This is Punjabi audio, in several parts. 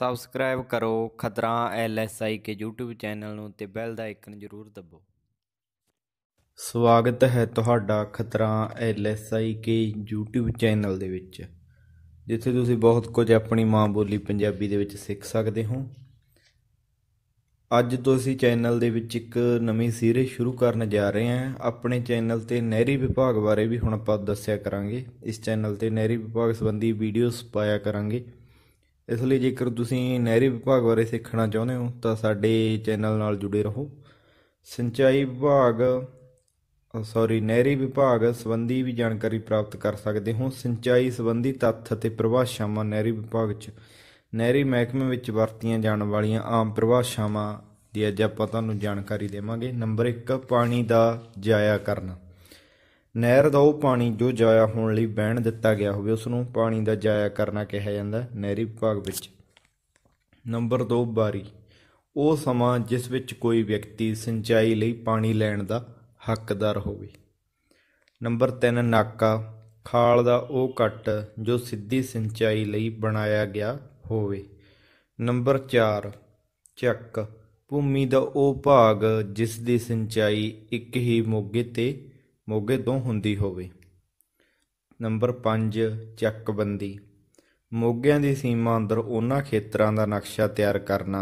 ਸਬਸਕ੍ਰਾਈਬ ਕਰੋ ਖਤਰਾ ਐਲਐਸਆਈ ਕੇ YouTube ਚੈਨਲ ਨੂੰ ਤੇ ਬੈਲ ਦਾ ਆਈਕਨ ਜ਼ਰੂਰ ਦਬੋ ਸਵਾਗਤ ਹੈ ਤੁਹਾਡਾ ਖਤਰਾ ਐਲਐਸਆਈ ਕੇ YouTube ਚੈਨਲ ਦੇ ਵਿੱਚ ਜਿੱਥੇ ਤੁਸੀਂ ਬਹੁਤ ਕੁਝ ਆਪਣੀ ਮਾਂ ਬੋਲੀ ਪੰਜਾਬੀ ਦੇ ਵਿੱਚ ਸਿੱਖ ਸਕਦੇ ਹੋ ਅੱਜ ਤੋਂ ਅਸੀਂ ਚੈਨਲ ਦੇ ਵਿੱਚ ਇੱਕ ਨਵੀਂ ਸੀਰੀਜ਼ ਸ਼ੁਰੂ ਕਰਨ ਜਾ ਰਹੇ ਹਾਂ ਆਪਣੇ ਚੈਨਲ ਤੇ ਨਹਿਰੀ ਵਿਭਾਗ ਬਾਰੇ ਵੀ ਹੁਣ ਆਪਾਂ ਦੱਸਿਆ ਕਰਾਂਗੇ ਇਸ ਚੈਨਲ ਤੇ ਨਹਿਰੀ ਵਿਭਾਗ ਸੰਬੰਧੀ ਵੀਡੀਓਜ਼ ਪਾਇਆ ਕਰਾਂਗੇ ਇਸ ਲਈ ਜੇਕਰ ਤੁਸੀਂ ਨਹਿਰੀ ਵਿਭਾਗ ਬਾਰੇ ਸਿੱਖਣਾ ਚਾਹੁੰਦੇ ਹੋ ਤਾਂ ਸਾਡੇ ਚੈਨਲ ਨਾਲ ਜੁੜੇ ਰਹੋ ਸਿੰਚਾਈ ਵਿਭਾਗ ਸੌਰੀ ਨਹਿਰੀ ਵਿਭਾਗ ਸੰਬੰਧੀ ਵੀ ਜਾਣਕਾਰੀ ਪ੍ਰਾਪਤ ਕਰ ਸਕਦੇ ਹੋ ਸਿੰਚਾਈ ਸੰਬੰਧੀ ਤੱਥ ਅਤੇ ਪਰਿਭਾਸ਼ਾਵਾਂ ਨਹਿਰੀ ਵਿਭਾਗ 'ਚ ਨਹਿਰੀ ਮਹਿਕਮੇ ਵਿੱਚ ਵਰਤੀਆਂ ਜਾਣ ਵਾਲੀਆਂ ਆਮ ਪਰਿਭਾਸ਼ਾਵਾਂ ਦੀ ਅੱਜ ਆਪਾਂ ਤੁਹਾਨੂੰ ਜਾਣਕਾਰੀ ਦੇਵਾਂਗੇ ਨੰਬਰ 1 ਪਾਣੀ ਦਾ ਜਾਇਆ ਕਰਨਾ ਨਹਿਰ ਦਾ ਉਹ ਪਾਣੀ ਜੋ ਜਾਇਆ ਹੋਣ ਲਈ ਬਹਿਣ ਦਿੱਤਾ ਗਿਆ ਹੋਵੇ ਉਸ ਨੂੰ ਪਾਣੀ ਦਾ ਜਾਇਆ ਕਰਨਾ ਕਿਹਾ ਜਾਂਦਾ ਨਹਿਰੀ ਵਿਭਾਗ ਵਿੱਚ ਨੰਬਰ 2 ਬਾਰੀ ਉਹ ਸਮਾਂ ਜਿਸ ਵਿੱਚ ਕੋਈ ਵਿਅਕਤੀ ਸਿੰਚਾਈ ਲਈ ਪਾਣੀ ਲੈਣ ਦਾ ਹੱਕਦਾਰ ਹੋਵੇ ਨੰਬਰ 3 ਨਾਕਾ ਖਾਲ ਦਾ ਉਹ ਕੱਟ ਜੋ ਸਿੱਧੀ ਸਿੰਚਾਈ ਲਈ ਬਣਾਇਆ ਗਿਆ ਹੋਵੇ ਨੰਬਰ 4 ਚੱਕ ਭੂਮੀ ਦਾ ਉਹ ਭਾਗ ਜਿਸ ਦੀ ਸਿੰਚਾਈ ਇੱਕ ਹੀ ਮੋਗੇ ਤੇ ਮੋਗੇ ਤੋਂ ਹੁੰਦੀ ਹੋਵੇ ਨੰਬਰ 5 ਚੱਕਬੰਦੀ ਮੋਗਿਆਂ ਦੀ ਸੀਮਾ ਅੰਦਰ ਉਹਨਾਂ ਖੇਤਰਾਂ ਦਾ ਨਕਸ਼ਾ ਤਿਆਰ ਕਰਨਾ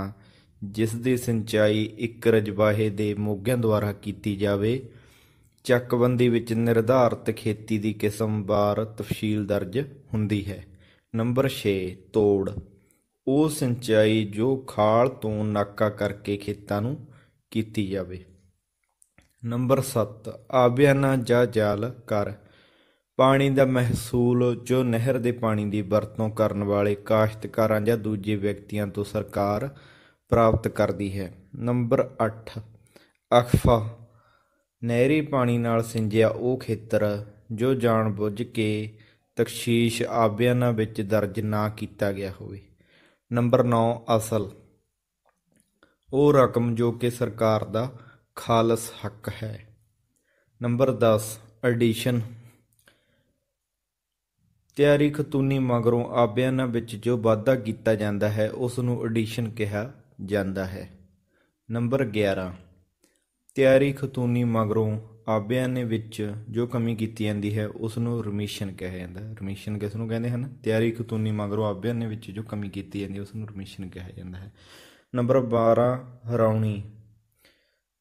ਜਿਸ ਦੀ ਸਿੰਚਾਈ ਇੱਕ ਰਜਵਾਹੇ ਦੇ ਮੋਗਿਆਂ ਦੁਆਰਾ ਕੀਤੀ ਜਾਵੇ ਚੱਕਬੰਦੀ ਵਿੱਚ ਨਿਰਧਾਰਤ ਖੇਤੀ ਦੀ ਕਿਸਮ ਬਾਰ ਤਫਸੀਲ ਦਰਜ ਹੁੰਦੀ ਹੈ ਨੰਬਰ 6 ਤੋੜ ਉਹ ਸਿੰਚਾਈ ਜੋ ਖਾਲ ਤੋਂ ਨਾਕਾ ਕਰਕੇ ਖੇਤਾਂ ਨੂੰ ਕੀਤੀ ਜਾਵੇ ਨੰਬਰ 7 ਆਬਿਆਨਾ ਜਾਂ ਜਾ ਜਾਲ ਕਰ ਪਾਣੀ ਦਾ ਮਹਿਸੂਲ ਜੋ ਨਹਿਰ ਦੇ ਪਾਣੀ ਦੀ ਵਰਤੋਂ ਕਰਨ ਵਾਲੇ ਕਾਸ਼ਤਕਾਰਾਂ ਜਾਂ ਦੂਜੇ ਵਿਅਕਤੀਆਂ ਤੋਂ ਸਰਕਾਰ ਪ੍ਰਾਪਤ ਕਰਦੀ ਹੈ ਨੰਬਰ 8 ਅਖਫਾ ਨਹਿਰੀ ਪਾਣੀ ਨਾਲ ਸਿੰਜਿਆ ਉਹ ਖੇਤਰ ਜੋ ਜਾਣਬੁੱਝ ਕੇ ਤਕਸ਼ੀਸ਼ ਆਬਿਆਨਾ ਵਿੱਚ ਦਰਜ ਨਾ ਕੀਤਾ ਗਿਆ ਹੋਵੇ ਨੰਬਰ 9 ਅਸਲ ਉਹ ਰਕਮ ਜੋ ਕਿ ਸਰਕਾਰ ਦਾ ਖਾਲਸ ਹੱਕ ਹੈ ਨੰਬਰ 10 ਐਡੀਸ਼ਨ ਤਿਆਰੀ ਖਤੂਨੀ ਮਗਰੋਂ ਆਬਿਆਨਾਂ ਵਿੱਚ ਜੋ ਵਾਧਾ ਕੀਤਾ ਜਾਂਦਾ ਹੈ ਉਸ ਨੂੰ ਐਡੀਸ਼ਨ ਕਿਹਾ ਜਾਂਦਾ ਹੈ ਨੰਬਰ 11 ਤਿਆਰੀ ਖਤੂਨੀ ਮਗਰੋਂ ਆਬਿਆਨੇ ਵਿੱਚ ਜੋ ਕਮੀ ਕੀਤੀ ਜਾਂਦੀ ਹੈ ਉਸ ਨੂੰ ਰਮਿਸ਼ਨ ਕਿਹਾ ਜਾਂਦਾ ਹੈ ਰਮਿਸ਼ਨ ਕਿਸ ਨੂੰ ਕਹਿੰਦੇ ਹਨ ਤਿਆਰੀ ਖਤੂਨੀ ਮਗਰੋਂ ਆਬਿਆਨੇ ਵਿੱਚ ਜੋ ਕਮੀ ਕੀਤੀ ਜਾਂਦੀ ਹੈ ਉਸ ਨੂੰ ਰਮਿਸ਼ਨ ਕਿਹਾ ਜਾਂਦਾ ਹੈ ਨੰਬਰ 12 ਹਰਾਉਣੀ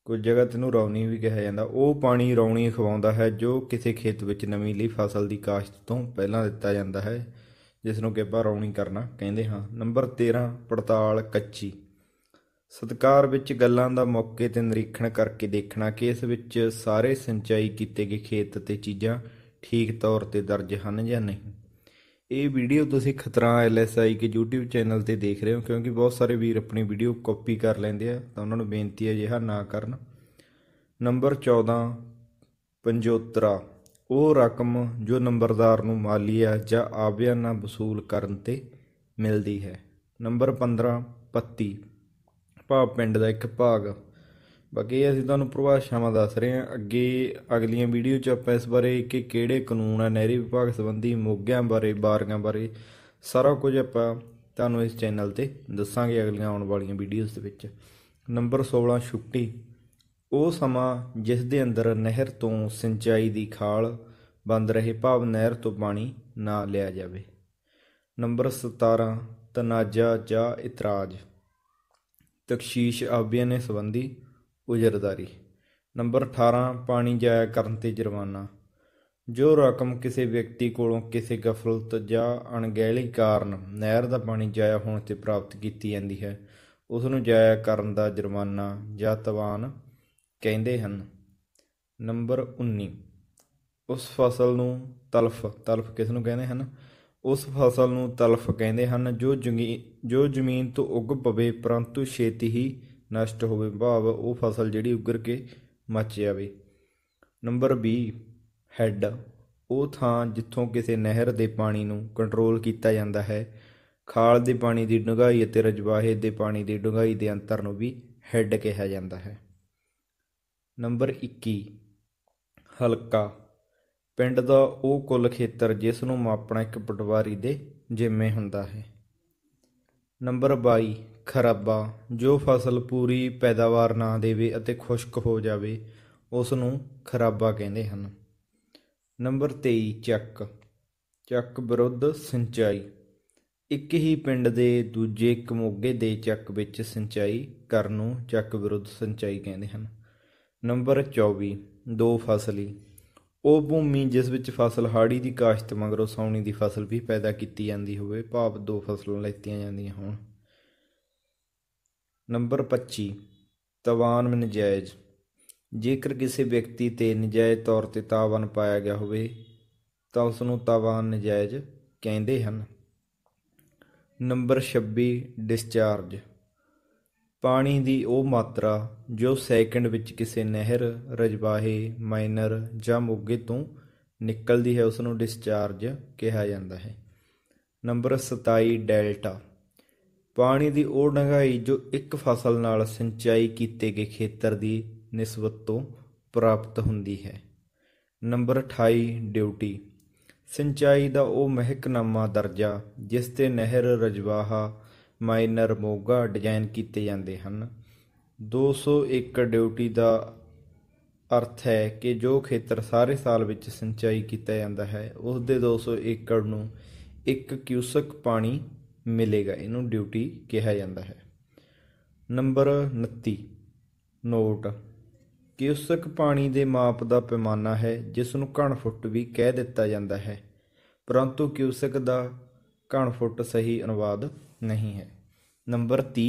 ਕੋਈ ਜਗ੍ਹਾ ਨੂੰ ਰੌਣੀ ਵੀ ਕਿਹਾ ਜਾਂਦਾ ਉਹ ਪਾਣੀ ਰੌਣੀ ਖਵਾਉਂਦਾ ਹੈ ਜੋ ਕਿਸੇ ਖੇਤ ਵਿੱਚ ਨਵੀਂ ਲਈ ਫਸਲ ਦੀ ਕਾਸ਼ਤ ਤੋਂ ਪਹਿਲਾਂ ਦਿੱਤਾ ਜਾਂਦਾ ਹੈ ਜਿਸ ਨੂੰ ਗਿੱਬਾ ਰੌਣੀ ਕਰਨਾ ਕਹਿੰਦੇ ਹਾਂ ਨੰਬਰ 13 ਪੜਤਾਲ ਕੱਚੀ ਸਤਕਾਰ ਵਿੱਚ ਗੱਲਾਂ ਦਾ ਮੌਕੇ ਤੇ ਨਿਰੀਖਣ ਕਰਕੇ ਦੇਖਣਾ ਕਿ ਇਸ ਵਿੱਚ ਸਾਰੇ ਸਿੰਚਾਈ ਕੀਤੇ ਗਏ ਖੇਤ ਤੇ ਚੀਜ਼ਾਂ ਠੀਕ ਤੌਰ ਤੇ ਦਰਜ ਹਨ ਜਾਂ ਨਹੀਂ ਇਹ ਵੀਡੀਓ ਤੁਸੀਂ ਖਤਰਾ ਐਲਐਸਆਈ ਕੇ YouTube ਚੈਨਲ ਤੇ ਦੇਖ ਰਹੇ ਹੋ ਕਿਉਂਕਿ ਬਹੁਤ ਸਾਰੇ ਵੀਰ ਆਪਣੀ ਵੀਡੀਓ ਕਾਪੀ ਕਰ ਲੈਂਦੇ ਆ ਤਾਂ ਉਹਨਾਂ ਨੂੰ ਬੇਨਤੀ ਹੈ ਜਿਹਾ ਨਾ ਕਰਨ ਨੰਬਰ 14 75 ਉਹ ਰਕਮ ਜੋ ਨੰਬਰਦਾਰ ਨੂੰ ਮਾਲੀਆ ਜਾਂ ਆਬਿਆਨਾ ਵਸੂਲ ਕਰਨ ਤੇ ਮਿਲਦੀ ਹੈ ਨੰਬਰ 15 ਪੱਤੀ ਭਾਵ ਪਿੰਡ ਦਾ ਇੱਕ ਭਾਗ ਬਾਕੀ ਅਸੀਂ ਤੁਹਾਨੂੰ ਪਰਿਭਾਸ਼ਾਵਾਂ ਦੱਸ ਰਹੇ ਹਾਂ ਅੱਗੇ ਅਗਲੀਆਂ ਵੀਡੀਓ 'ਚ ਆਪਾਂ ਇਸ ਬਾਰੇ ਕਿ ਕਿਹੜੇ ਕਾਨੂੰਨ ਆ ਨਹਿਰੀ ਵਿਭਾਗ ਸੰਬੰਧੀ ਮੋਗਿਆਂ ਬਾਰੇ ਬਾਰਗਾਂ ਬਾਰੇ ਸਾਰਾ ਕੁਝ ਆਪਾਂ ਤੁਹਾਨੂੰ ਇਸ ਚੈਨਲ ਤੇ ਦੱਸਾਂਗੇ ਅਗਲੀਆਂ ਆਉਣ ਵਾਲੀਆਂ ਵੀਡੀਓਜ਼ ਦੇ ਵਿੱਚ ਨੰਬਰ 16 ਛੁੱਟੀ ਉਹ ਸਮਾਂ ਜਿਸ ਦੇ ਅੰਦਰ ਨਹਿਰ ਤੋਂ ਸਿੰਚਾਈ ਦੀ ਖਾਲ ਬੰਦ ਰਹੇ ਭਾਵ ਨਹਿਰ ਤੋਂ ਪਾਣੀ ਨਾ ਲਿਆ ਜਾਵੇ ਨੰਬਰ 17 ਤਨਾਜਾ ਜਾਂ ਇਤਰਾਜ਼ ਤਖਸ਼ੀਸ਼ ਆਬਿਆਂ ਨੇ ਸੰਬੰਧੀ ਉਜਰਦਾਰੀ ਨੰਬਰ 18 ਪਾਣੀ ਜਾਇਆ ਕਰਨ ਤੇ ਜੁਰਮਾਨਾ ਜੋ ਰਕਮ ਕਿਸੇ ਵਿਅਕਤੀ ਕੋਲੋਂ ਕਿਸੇ ਗਫਲਤ ਜਾਂ ਅਣਗਹਿਲੀ ਕਾਰਨ ਨਹਿਰ ਦਾ ਪਾਣੀ ਜਾਇਆ ਹੋਣ ਤੇ ਪ੍ਰਾਪਤ ਕੀਤੀ ਜਾਂਦੀ ਹੈ ਉਸ ਨੂੰ ਜਾਇਆ ਕਰਨ ਦਾ ਜੁਰਮਾਨਾ ਜਾਂ ਤਵਾਨ ਕਹਿੰਦੇ ਹਨ ਨੰਬਰ 19 ਉਸ ਫਸਲ ਨੂੰ ਤਲਫ ਤਲਫ ਕਿਸ ਨੂੰ ਕਹਿੰਦੇ ਹਨ ਉਸ ਫਸਲ ਨੂੰ ਤਲਫ ਕਹਿੰਦੇ ਹਨ ਜੋ ਜੋ ਜ਼ਮੀਨ ਤੋਂ ਉੱਗ ਪਵੇ ਪਰੰਤੂ ਛੇਤੀ ਹੀ ਨਸ਼ਟ ਹੋਵੇ ਭਾਵ ਉਹ ਫਸਲ ਜਿਹੜੀ ਉੱਗਰ ਕੇ ਮੱਚ ਜਾਵੇ ਨੰਬਰ 20 ਹੈੱਡ ਉਹ ਥਾਂ ਜਿੱਥੋਂ ਕਿਸੇ ਨਹਿਰ ਦੇ ਪਾਣੀ ਨੂੰ ਕੰਟਰੋਲ ਕੀਤਾ ਜਾਂਦਾ ਹੈ ਖਾਲ ਦੇ ਪਾਣੀ ਦੀ ਡੁੰਘਾਈ ਅਤੇ ਰਜਵਾਹੇ ਦੇ ਪਾਣੀ ਦੀ ਡੁੰਘਾਈ ਦੇ ਅੰਤਰ ਨੂੰ ਵੀ ਹੈੱਡ ਕਿਹਾ ਜਾਂਦਾ ਹੈ ਨੰਬਰ 21 ਹਲਕਾ ਪਿੰਡ ਦਾ ਉਹ ਕੁੱਲ ਖੇਤਰ ਜਿਸ ਨੂੰ ਮਾਪਣਾ ਇੱਕ ਪਟਵਾਰੀ ਦੇ ਜਿੰਮੇ ਹੁੰਦਾ ਹੈ ਨੰਬਰ 22 ਖਰਾਬਾ ਜੋ ਫਸਲ ਪੂਰੀ ਪੈਦਾਵਾਰ ਨਾ ਦੇਵੇ ਅਤੇ ਖੁਸ਼ਕ ਹੋ ਜਾਵੇ ਉਸ ਨੂੰ ਖਰਾਬਾ ਕਹਿੰਦੇ ਹਨ ਨੰਬਰ 23 ਚੱਕ ਚੱਕ ਵਿਰੁੱਧ ਸਿੰਚਾਈ ਇੱਕ ਹੀ ਪਿੰਡ ਦੇ ਦੂਜੇ ਕਮੋਗੇ ਦੇ ਚੱਕ ਵਿੱਚ ਸਿੰਚਾਈ ਕਰਨ ਨੂੰ ਚੱਕ ਵਿਰੁੱਧ ਸਿੰਚਾਈ ਕਹਿੰਦੇ ਹਨ ਨੰਬਰ 24 ਦੋ ਫਸਲੀ ਉਹ ਭੂਮੀ ਜਿਸ ਵਿੱਚ ਫਸਲ ਹਾੜੀ ਦੀ ਕਾਸ਼ਤ ਮਗਰੋਂ ਸੌਣੀ ਦੀ ਫਸਲ ਵੀ ਪੈਦਾ ਕੀਤੀ ਜਾਂਦੀ ਹੋਵੇ ਭਾਵ ਦੋ ਫਸਲਾਂ ਲੈਤੀਆਂ ਜਾਂਦੀਆਂ ਹੋਣ ਨੰਬਰ 25 ਤਾਵਾਨ ਨਜਾਇਜ਼ ਜੇਕਰ ਕਿਸੇ ਵਿਅਕਤੀ ਤੇ ਨਜਾਇਜ਼ ਤੌਰ ਤੇ ਤਾਵਨ ਪਾਇਆ ਗਿਆ ਹੋਵੇ ਤਾਂ ਉਸ ਨੂੰ ਤਾਵਾਨ ਨਜਾਇਜ਼ ਕਹਿੰਦੇ ਹਨ ਨੰਬਰ 26 ਡਿਸਚਾਰਜ ਪਾਣੀ ਦੀ ਉਹ ਮਾਤਰਾ ਜੋ ਸੈਕਿੰਡ ਵਿੱਚ ਕਿਸੇ ਨਹਿਰ ਰਜਵਾਹੇ ਮਾਈਨਰ ਜਾਂ ਮੁੱਗੇ ਤੋਂ ਨਿਕਲਦੀ ਹੈ ਉਸ ਨੂੰ ਡਿਸਚਾਰਜ ਕਿਹਾ ਜਾਂਦਾ ਹੈ ਨੰਬਰ 27 ਡੈਲਟਾ ਪਾਣੀ ਦੀ ਉਹ ਡੰਗਾਈ ਜੋ ਇੱਕ ਫਸਲ ਨਾਲ ਸਿੰਚਾਈ ਕੀਤੇ ਗਏ ਖੇਤਰ ਦੀ ਨਿਸਬਤ ਤੋਂ ਪ੍ਰਾਪਤ ਹੁੰਦੀ ਹੈ ਨੰਬਰ 28 ਡਿਊਟੀ ਸਿੰਚਾਈ ਦਾ ਉਹ ਮਹਿਕਨਾਮਾ ਦਰਜਾ ਜਿਸ ਤੇ ਨਹਿਰ ਰਜਵਾਹਾ ਮਾਈਨਰ ਮੋਗਾ ਡਿਜ਼ਾਈਨ ਕੀਤੇ ਜਾਂਦੇ ਹਨ 200 ਏਕੜ ਡਿਊਟੀ ਦਾ ਅਰਥ ਹੈ ਕਿ ਜੋ ਖੇਤਰ ਸਾਰੇ ਸਾਲ ਵਿੱਚ ਸਿੰਚਾਈ ਕੀਤਾ ਜਾਂਦਾ ਹੈ ਉਸ ਦੇ 200 ਏਕੜ ਨੂੰ 1 ਕਿਊਸਕ ਪਾਣੀ ਮਿਲੇਗਾ ਇਹਨੂੰ ਡਿਊਟੀ ਕਿਹਾ ਜਾਂਦਾ ਹੈ ਨੰਬਰ 29 ਨੋਟ ਕਿਉਸਕ ਪਾਣੀ ਦੇ ਮਾਪ ਦਾ ਪੈਮਾਨਾ ਹੈ ਜਿਸ ਨੂੰ ਘਣ ਫੁੱਟ ਵੀ ਕਹਿ ਦਿੱਤਾ ਜਾਂਦਾ ਹੈ ਪਰੰਤੂ ਕਿਉਸਕ ਦਾ ਘਣ ਫੁੱਟ ਸਹੀ ਅਨੁਵਾਦ ਨਹੀਂ ਹੈ ਨੰਬਰ 30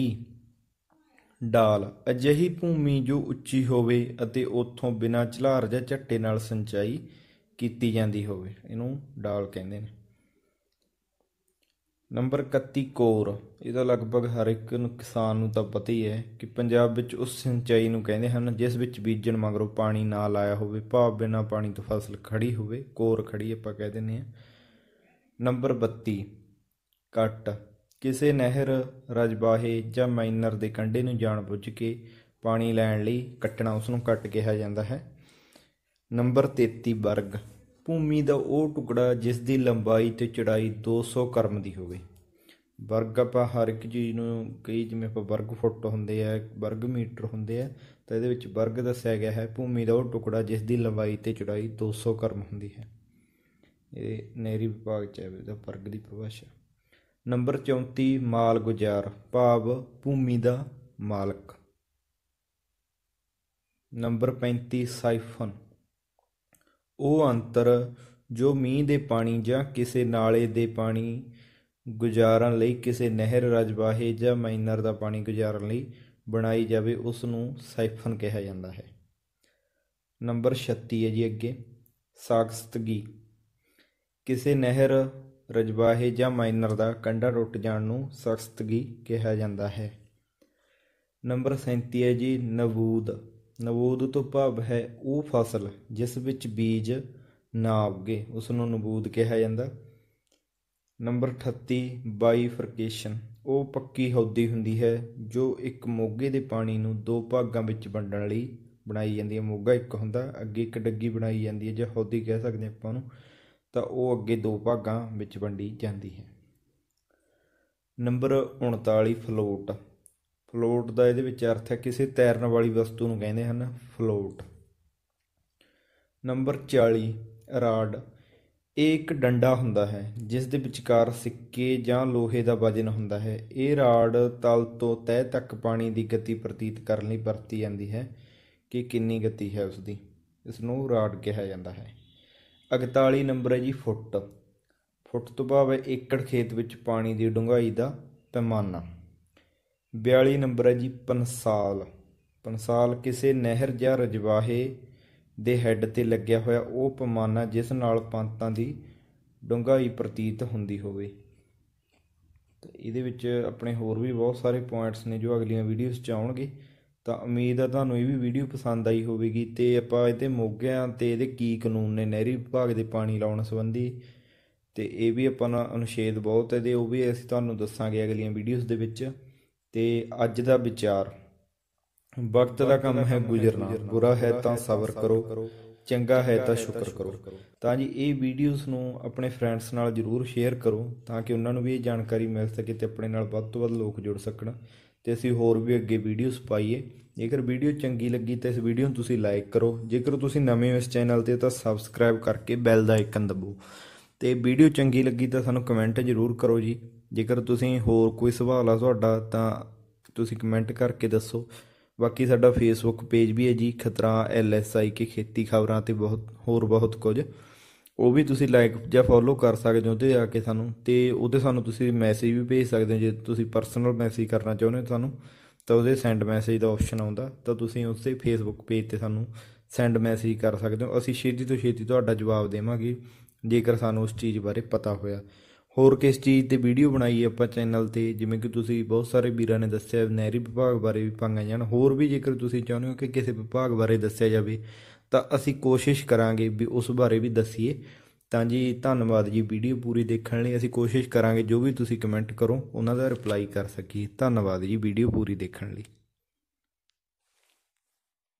ਡਾਲ ਅਜਿਹੀ ਭੂਮੀ ਜੋ ਉੱਚੀ ਹੋਵੇ ਅਤੇ ਉੱਥੋਂ ਬਿਨਾਂ ਝਲਾਰ ਜਾਂ ਝੱਟੇ ਨਾਲ ਸਿੰਚਾਈ ਕੀਤੀ ਜਾਂਦੀ ਹੋਵੇ ਇਹਨੂੰ ਡਾਲ ਕਹਿੰਦੇ ਨੇ ਨੰਬਰ 31 ਕੋਰ ਇਹਦਾ ਲਗਭਗ ਹਰ ਇੱਕ ਨੂੰ ਕਿਸਾਨ ਨੂੰ ਤਾਂ ਪਤਾ ਹੀ ਹੈ ਕਿ ਪੰਜਾਬ ਵਿੱਚ ਉਸ ਸਿੰਚਾਈ ਨੂੰ ਕਹਿੰਦੇ ਹਨ ਜਿਸ ਵਿੱਚ ਬੀਜਣ ਮਗਰੋਂ ਪਾਣੀ ਨਾ ਲਾਇਆ ਹੋਵੇ ਭਾਵ ਬਿਨਾਂ ਪਾਣੀ ਤੋਂ ਫਸਲ ਖੜੀ ਹੋਵੇ ਕੋਰ ਖੜੀ ਆਪਾਂ ਕਹਿ ਦਿੰਨੇ ਆ ਨੰਬਰ 32 ਕੱਟ ਕਿਸੇ ਨਹਿਰ ਰਜਬਾਹੇ ਜਾਂ ਮਾਈਨਰ ਦੇ ਕੰਢੇ ਨੂੰ ਜਾਣ ਬੁੱਝ ਕੇ ਪਾਣੀ ਲੈਣ ਲਈ ਕੱਟਣਾ ਉਸ ਨੂੰ ਕੱਟ ਕਿਹਾ ਜਾਂਦਾ ਹੈ ਨੰਬਰ 33 ਵਰਗ ਭੂਮੀ ਦਾ ਉਹ ਟੁਕੜਾ ਜਿਸ ਦੀ ਲੰਬਾਈ ਤੇ ਚੌੜਾਈ 200 ਕਰਮ ਦੀ ਹੋਵੇ ਵਰਗ ਆਪਾਂ ਹਰ ਇੱਕ ਚੀਜ਼ ਨੂੰ ਕਈ ਜਿਵੇਂ ਆਪਾਂ ਵਰਗ ਫੁੱਟ ਹੁੰਦੇ ਆ ਵਰਗ ਮੀਟਰ ਹੁੰਦੇ ਆ ਤਾਂ ਇਹਦੇ ਵਿੱਚ ਵਰਗ ਦੱਸਿਆ ਗਿਆ ਹੈ ਭੂਮੀ ਦਾ ਉਹ ਟੁਕੜਾ ਜਿਸ ਦੀ ਲੰਬਾਈ ਤੇ ਚੌੜਾਈ 200 ਕਰਮ ਹੁੰਦੀ ਹੈ ਇਹ ਨਹਿਰੀ ਵਿਭਾਗ ਚ ਹੈ ਇਹਦਾ ਵਰਗ ਦੀ ਪਰਿਭਾਸ਼ਾ ਨੰਬਰ 34 ਮਾਲ ਗੁਜਾਰ ਭਾਵ ਭੂਮੀ ਦਾ ਮਾਲਕ ਨੰਬਰ 35 ਸਾਈਫਨ ਉਹ ਅੰਤਰ ਜੋ ਮੀਂਹ ਦੇ ਪਾਣੀ ਜਾਂ ਕਿਸੇ ਨਾਲੇ ਦੇ ਪਾਣੀ ਗੁਜ਼ਾਰਨ ਲਈ ਕਿਸੇ ਨਹਿਰ ਰਜਵਾਹੇ ਜਾਂ ਮਾਈਨਰ ਦਾ ਪਾਣੀ ਗੁਜ਼ਾਰਨ ਲਈ ਬਣਾਈ ਜਾਵੇ ਉਸ ਨੂੰ ਸਾਈਫਨ ਕਿਹਾ ਜਾਂਦਾ ਹੈ ਨੰਬਰ 36 ਹੈ ਜੀ ਅੱਗੇ ਸਾਖਸਤਗੀ ਕਿਸੇ ਨਹਿਰ ਰਜਵਾਹੇ ਜਾਂ ਮਾਈਨਰ ਦਾ ਕੰਡਾ ਟੁੱਟ ਜਾਣ ਨੂੰ ਸਖਤਗੀ ਕਿਹਾ ਜਾਂਦਾ ਹੈ ਨੰਬਰ 37 ਹੈ ਜੀ ਨਬੂਦ ਨਬੂਦ ਤੋਂ ਭਾਵ ਹੈ ਉਹ ਫਸਲ ਜਿਸ ਵਿੱਚ ਬੀਜ ਨਾ ਉਗੇ ਉਸ ਨੂੰ ਨਬੂਦ ਕਿਹਾ ਜਾਂਦਾ ਨੰਬਰ 38 ਬਾਈਫਰਕੇਸ਼ਨ ਉਹ ਪੱਕੀ ਹੌਦੀ ਹੁੰਦੀ ਹੈ ਜੋ ਇੱਕ ਮੋਗੇ ਦੇ ਪਾਣੀ ਨੂੰ ਦੋ ਭਾਗਾਂ ਵਿੱਚ ਵੰਡਣ ਲਈ ਬਣਾਈ ਜਾਂਦੀ ਹੈ ਮੋਗਾ ਇੱਕ ਹੁੰਦਾ ਅੱਗੇ ਇੱਕ ਡੱਗੀ ਬਣਾਈ ਜਾਂਦੀ ਹੈ ਜਾਂ ਹੌਦੀ ਕਹਿ ਸਕਦੇ ਆਪਾਂ ਨੂੰ ਤਾਂ ਉਹ ਅੱਗੇ ਦੋ ਭਾਗਾਂ ਵਿੱਚ ਵੰਡੀ ਜਾਂਦੀ ਹੈ ਨੰਬਰ 39 ਫਲੋਟ ਫਲੋਟ ਦਾ ਇਹਦੇ ਵਿੱਚ ਅਰਥ ਹੈ ਕਿਸੇ ਤੈਰਨ ਵਾਲੀ ਵਸਤੂ ਨੂੰ ਕਹਿੰਦੇ ਹਨ ਫਲੋਟ ਨੰਬਰ 40 ਰਾਡ ਇਹ ਇੱਕ ਡੰਡਾ ਹੁੰਦਾ ਹੈ ਜਿਸ ਦੇ ਵਿਚਕਾਰ ਸਿੱਕੇ ਜਾਂ ਲੋਹੇ ਦਾ ਵਜਨ ਹੁੰਦਾ ਹੈ ਇਹ ਰਾਡ ਤਲ ਤੋਂ ਤਹਿ ਤੱਕ ਪਾਣੀ ਦੀ ਗਤੀ ਪ੍ਰਤੀਤ ਕਰਨ ਲਈ ਵਰਤੀ ਜਾਂਦੀ ਹੈ ਕਿ ਕਿੰਨੀ ਗਤੀ ਹੈ ਉਸ ਦੀ ਇਸ ਨੂੰ ਰਾਡ ਕਿਹਾ ਜਾਂਦਾ ਹੈ 41 ਨੰਬਰ ਹੈ ਜੀ ਫੁੱਟ ਫੁੱਟ ਤੋਂ ਭਾਵ ਹੈ ਏਕੜ ਖੇਤ ਵਿੱਚ ਪਾਣੀ ਦੀ ਡੂੰਘਾਈ ਦਾ ਪੈਮਾਨਾ 42 ਨੰਬਰ ਹੈ ਜੀ ਪੰਸਾਲ ਪੰਸਾਲ ਕਿਸੇ ਨਹਿਰ ਜਾਂ ਰਜਵਾਹੇ ਦੇ ਹੈੱਡ ਤੇ ਲੱਗਿਆ ਹੋਇਆ ਉਹ ਪਮਾਨਾ ਜਿਸ ਨਾਲ ਪੰਤਾਂ ਦੀ ਡੂੰਘਾਈ ਪ੍ਰਤੀਤ ਹੁੰਦੀ ਹੋਵੇ ਤੇ ਇਹਦੇ ਵਿੱਚ ਆਪਣੇ ਹੋਰ ਵੀ ਬਹੁਤ ਸਾਰੇ ਪੁਆਇੰਟਸ ਨੇ ਜੋ ਅਗਲੀਆਂ ਵੀਡੀਓਜ਼ 'ਚ ਆਉਣਗੇ ਤਾਂ ਉਮੀਦ ਹੈ ਤੁਹਾਨੂੰ ਇਹ ਵੀ ਵੀਡੀਓ ਪਸੰਦ ਆਈ ਹੋਵੇਗੀ ਤੇ ਆਪਾਂ ਇਹਦੇ ਮੋਗਿਆਂ ਤੇ ਇਹਦੇ ਕੀ ਕਾਨੂੰਨ ਨੇ ਨਹਿਰੀ ਵਿਭਾਗ ਦੇ ਪਾਣੀ ਲਾਉਣ ਸੰਬੰਧੀ ਤੇ ਇਹ ਵੀ ਆਪਾਂ ਅਨੁਛੇਦ ਬਹੁਤ ਹੈ ਦੇ ਉਹ ਵੀ ਅਸੀਂ ਤੁਹਾਨੂੰ ਦੱਸਾਂਗੇ ਅਗਲੀਆਂ ਵੀਡੀਓਜ਼ ਦੇ ਵਿੱਚ ਤੇ ਅੱਜ ਦਾ ਵਿਚਾਰ ਵਕਤ ਦਾ ਕੰਮ ਹੈ ਗੁਜ਼ਰਨਾ ਬੁਰਾ ਹੈ ਤਾਂ ਸਬਰ ਕਰੋ ਚੰਗਾ ਹੈ ਤਾਂ ਸ਼ੁਕਰ ਕਰੋ ਤਾਂ ਜੀ ਇਹ ਵੀਡੀਓਜ਼ ਨੂੰ ਆਪਣੇ ਫਰੈਂਡਸ ਨਾਲ ਜਰੂਰ ਸ਼ੇਅਰ ਕਰੋ ਤਾਂ ਕਿ ਉਹਨਾਂ ਨੂੰ ਵੀ ਇਹ ਜਾਣਕਾਰੀ ਮਿਲ ਸਕੇ ਤੇ ਆਪਣੇ ਨਾਲ ਵੱਧ ਤੋਂ ਵੱਧ ਲੋਕ ਜੁੜ ਸਕਣ ਤੇ ਅਸੀਂ ਹੋਰ ਵੀ ਅੱਗੇ ਵੀਡੀਓਜ਼ ਪਾਈਏ ਜੇਕਰ ਵੀਡੀਓ ਚੰਗੀ ਲੱਗੀ ਤਾਂ ਇਸ ਵੀਡੀਓ ਨੂੰ ਤੁਸੀਂ ਲਾਈਕ ਕਰੋ ਜੇਕਰ ਤੁਸੀਂ ਨਵੇਂ ਹੋ ਇਸ ਚੈਨਲ ਤੇ ਤਾਂ ਸਬਸਕ੍ਰਾਈਬ ਕਰਕੇ ਬੈਲ ਦਾ ਆਈਕਨ ਦਬੋ ਤੇ ਵੀਡੀਓ ਚੰਗੀ ਲੱਗੀ ਤਾਂ ਸਾਨੂੰ ਕਮੈਂਟ ਜ਼ਰੂਰ ਕਰੋ ਜੀ ਜੇਕਰ ਤੁਸੀਂ ਹੋਰ ਕੋਈ ਸਵਾਲ ਆ ਤੁਹਾਡਾ ਤਾਂ ਤੁਸੀਂ ਕਮੈਂਟ ਕਰਕੇ ਦੱਸੋ ਬਾਕੀ ਸਾਡਾ ਫੇਸਬੁੱਕ ਪੇਜ ਵੀ ਹੈ ਜੀ ਖਤਰਾ ਐਲਐਸਆਈ ਕੇ ਖੇਤੀ ਖਬਰਾਂ ਤੇ ਬਹੁਤ ਹੋਰ ਬਹੁਤ ਕੁਝ ਉਹ ਵੀ ਤੁਸੀਂ ਲਾਈਕ ਜਾਂ ਫੋਲੋ ਕਰ ਸਕਦੇ ਹੋ ਤੇ ਆ ਕੇ ਸਾਨੂੰ ਤੇ ਉਹਦੇ ਸਾਨੂੰ ਤੁਸੀਂ ਮੈਸੇਜ ਵੀ ਭੇਜ ਸਕਦੇ ਹੋ ਜੇ ਤੁਸੀਂ ਪਰਸਨਲ ਮੈਸੇਜ ਕਰਨਾ ਚਾਹੁੰਦੇ ਹੋ ਤੁਹਾਨੂੰ ਤਾਂ ਉਹਦੇ ਸੈਂਡ ਮੈਸੇਜ ਦਾ ਆਪਸ਼ਨ ਆਉਂਦਾ ਤਾਂ ਤੁਸੀਂ ਉਸੇ ਫੇਸਬੁੱਕ ਪੇਜ ਤੇ ਸਾਨੂੰ ਸੈਂਡ ਮੈਸੇਜ ਕਰ ਸਕਦੇ ਹੋ ਅਸੀਂ ਛੇਤੀ ਤੋਂ ਛੇਤੀ ਤੁਹਾਡਾ ਜਵਾਬ ਦੇਵਾਂਗੇ ਜੇਕਰ ਸਾਨੂੰ ਉਸ ਚੀਜ਼ ਬਾਰੇ ਪਤਾ ਹੋਇਆ ਹੋਰ ਕਿਸ ਚੀਜ਼ ਤੇ ਵੀਡੀਓ ਬਣਾਈ ਆਪਾਂ ਚੈਨਲ ਤੇ ਜਿਵੇਂ ਕਿ ਤੁਸੀਂ ਬਹੁਤ ਸਾਰੇ ਵੀਰਾਂ ਨੇ ਦੱਸਿਆ ਨਹਿਰੀ ਵਿਭਾਗ ਬਾਰੇ ਵੀ ਪੰਗਾ ਜਾਣ ਹੋਰ ਵੀ ਜੇਕਰ ਤੁਸੀਂ ਚਾਹੁੰਦੇ ਹੋ ਕਿ ਕਿਸੇ ਵਿਭਾਗ ਬਾਰੇ ਦੱਸਿਆ ਜਾਵੇ ਤਾਂ ਅਸੀਂ ਕੋਸ਼ਿਸ਼ ਕਰਾਂਗੇ ਵੀ ਉਸ ਬਾਰੇ ਵੀ ਦੱਸੀਏ ਤਾਂ ਜੀ ਧੰਨਵਾਦ ਜੀ ਵੀਡੀਓ ਪੂਰੀ ਦੇਖਣ ਲਈ ਅਸੀਂ ਕੋਸ਼ਿਸ਼ ਕਰਾਂਗੇ ਜੋ ਵੀ ਤੁਸੀਂ ਕਮੈਂਟ ਕਰੋ ਉਹਨਾਂ ਦਾ ਰਿਪਲਾਈ ਕਰ ਸਕੀਏ ਧੰਨਵਾਦ ਜੀ ਵੀਡੀਓ ਪੂਰੀ ਦੇਖਣ ਲਈ